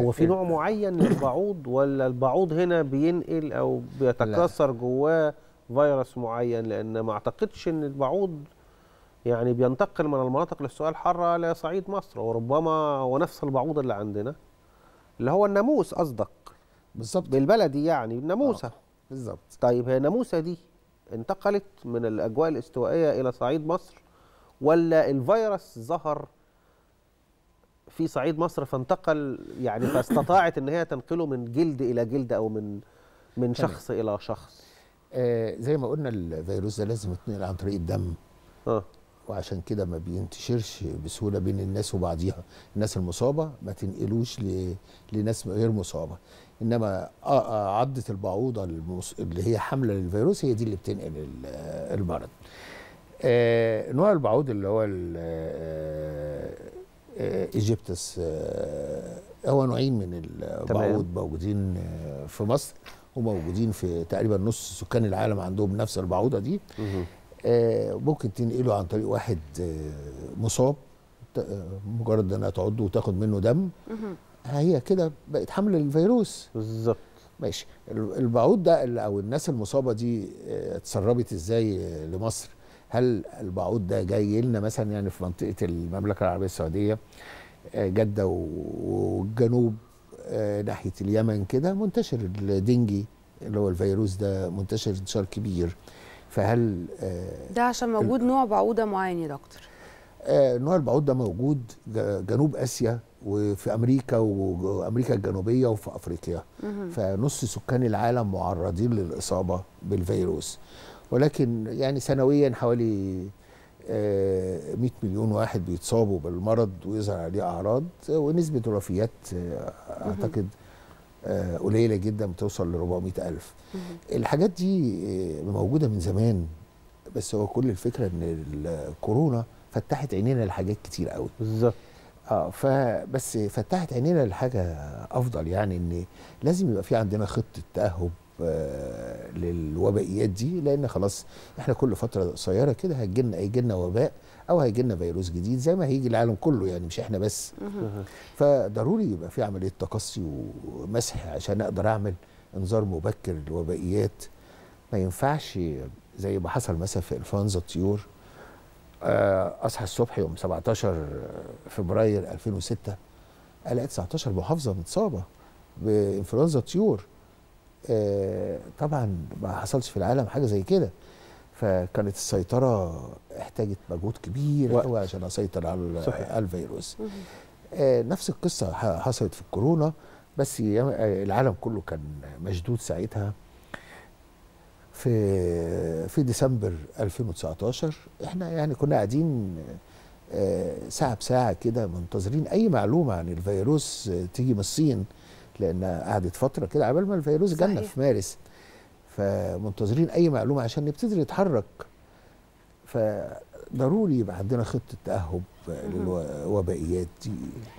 هو في إيه. نوع معين للبعوض ولا البعوض هنا بينقل او بيتكاثر جواه فيروس معين لان ما اعتقدش ان البعوض يعني بينتقل من المناطق للسؤال الحاره لصعيد مصر وربما هو نفس البعوض اللي عندنا اللي هو الناموس اصدق بالظبط بالبلدي يعني الناموسه آه، بالظبط طيب هي الناموسه دي انتقلت من الاجواء الاستوائيه الى صعيد مصر ولا الفيروس ظهر في صعيد مصر فانتقل يعني فاستطاعت ان هي تنقله من جلد الى جلد او من من شخص الى شخص آه زي ما قلنا الفيروس ده لازم يتنقل عن طريق الدم اه وعشان كده ما بينتشرش بسهوله بين الناس وبعضيها الناس المصابه ما تنقلوش ل... لناس غير مصابه انما آه، آه، عضه البعوضه المص... اللي هي حامله للفيروس هي دي اللي بتنقل آه، المرض آه نوع البعوض اللي هو آه آه، ايجيبتس آه، هو نوعين من البعوض موجودين آه، في مصر وموجودين في تقريبا نص سكان العالم عندهم نفس البعوضه دي ممكن تنقله عن طريق واحد مصاب مجرد انها تعضه وتاخد منه دم هي كده بقت حمل الفيروس بالظبط ماشي البعوض ده او الناس المصابه دي اتسربت ازاي لمصر؟ هل البعوض ده جاي لنا مثلا يعني في منطقه المملكه العربيه السعوديه آه، جده والجنوب آه، ناحيه اليمن كده منتشر الدنجي اللي هو الفيروس ده منتشر انتشار كبير فهل آه، ده عشان موجود نوع بعوضه معين يا دكتور نوع البعوض ده موجود جنوب اسيا وفي امريكا وامريكا الجنوبيه وفي افريقيا فنص سكان العالم معرضين للاصابه بالفيروس ولكن يعني سنويا حوالي 100 آه، مليون واحد بيتصابوا بالمرض ويظهر عليه اعراض ونسبه الوفيات آه، اعتقد آه، قليله جدا بتوصل ل 400 الف الحاجات دي موجوده من زمان بس هو كل الفكره ان الكورونا فتحت عينينا لحاجات كتير قوي بالظبط اه فبس فتحت عينينا لحاجه افضل يعني ان لازم يبقى في عندنا خطه تاهب آه، للوبائيات دي لان خلاص احنا كل فتره قصيره كده هيجي لنا هيجي لنا وباء او هيجي لنا فيروس جديد زي ما هيجي العالم كله يعني مش احنا بس فضروري يبقى في عمليه تقصي ومسح عشان اقدر اعمل انذار مبكر للوبائيات ما ينفعش زي ما حصل مثلا في انفلونزا الطيور آه، اصحى الصبح يوم 17 فبراير 2006 الاقي 19 محافظه متصابه بانفلونزا طيور آه، طبعا ما حصلش في العالم حاجه زي كده فكانت السيطره احتاجت مجهود كبير قوي عشان اسيطر على صحيح. الفيروس آه، نفس القصه حصلت في الكورونا بس آه، العالم كله كان مشدود ساعتها في في ديسمبر 2019 احنا يعني كنا قاعدين ساعه بساعه كده منتظرين اي معلومه عن الفيروس تيجي من الصين لانها قعدت فتره كده عبال ما الفيروس جانا في مارس فمنتظرين اي معلومه عشان نبتدي نتحرك فضروري يبقى عندنا خطه تاهب للوبائيات دي